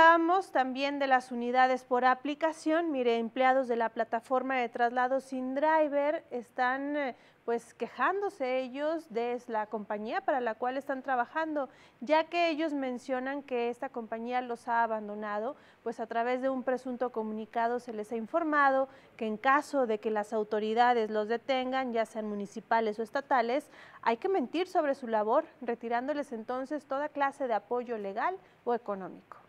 hablábamos también de las unidades por aplicación, mire, empleados de la plataforma de traslado sin driver están eh, pues quejándose ellos de la compañía para la cual están trabajando, ya que ellos mencionan que esta compañía los ha abandonado, pues a través de un presunto comunicado se les ha informado que en caso de que las autoridades los detengan, ya sean municipales o estatales, hay que mentir sobre su labor, retirándoles entonces toda clase de apoyo legal o económico.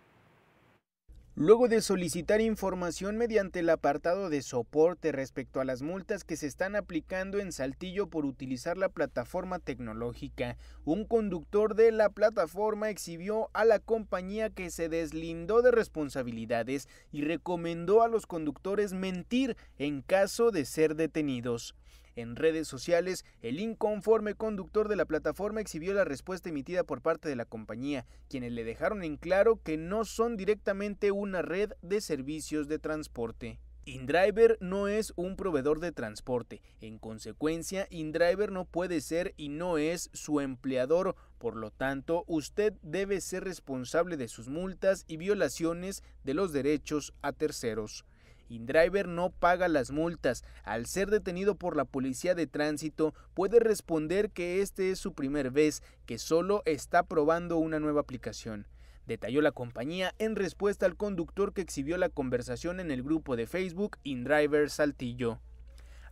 Luego de solicitar información mediante el apartado de soporte respecto a las multas que se están aplicando en Saltillo por utilizar la plataforma tecnológica, un conductor de la plataforma exhibió a la compañía que se deslindó de responsabilidades y recomendó a los conductores mentir en caso de ser detenidos. En redes sociales, el inconforme conductor de la plataforma exhibió la respuesta emitida por parte de la compañía, quienes le dejaron en claro que no son directamente una red de servicios de transporte. InDriver no es un proveedor de transporte, en consecuencia InDriver no puede ser y no es su empleador, por lo tanto usted debe ser responsable de sus multas y violaciones de los derechos a terceros. InDriver no paga las multas. Al ser detenido por la policía de tránsito, puede responder que este es su primer vez, que solo está probando una nueva aplicación. Detalló la compañía en respuesta al conductor que exhibió la conversación en el grupo de Facebook InDriver Saltillo.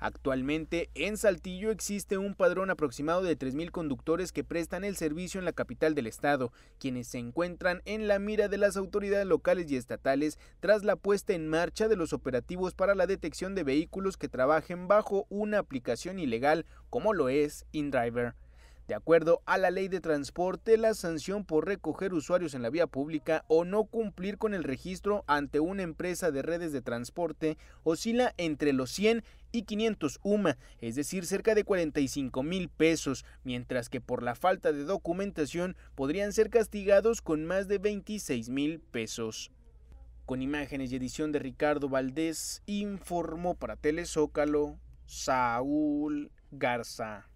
Actualmente en Saltillo existe un padrón aproximado de 3.000 conductores que prestan el servicio en la capital del estado, quienes se encuentran en la mira de las autoridades locales y estatales tras la puesta en marcha de los operativos para la detección de vehículos que trabajen bajo una aplicación ilegal como lo es InDriver. De acuerdo a la ley de transporte, la sanción por recoger usuarios en la vía pública o no cumplir con el registro ante una empresa de redes de transporte oscila entre los 100 y 500 UMA, es decir, cerca de 45 mil pesos, mientras que por la falta de documentación podrían ser castigados con más de 26 mil pesos. Con imágenes y edición de Ricardo Valdés, informó para Telezócalo Saúl Garza.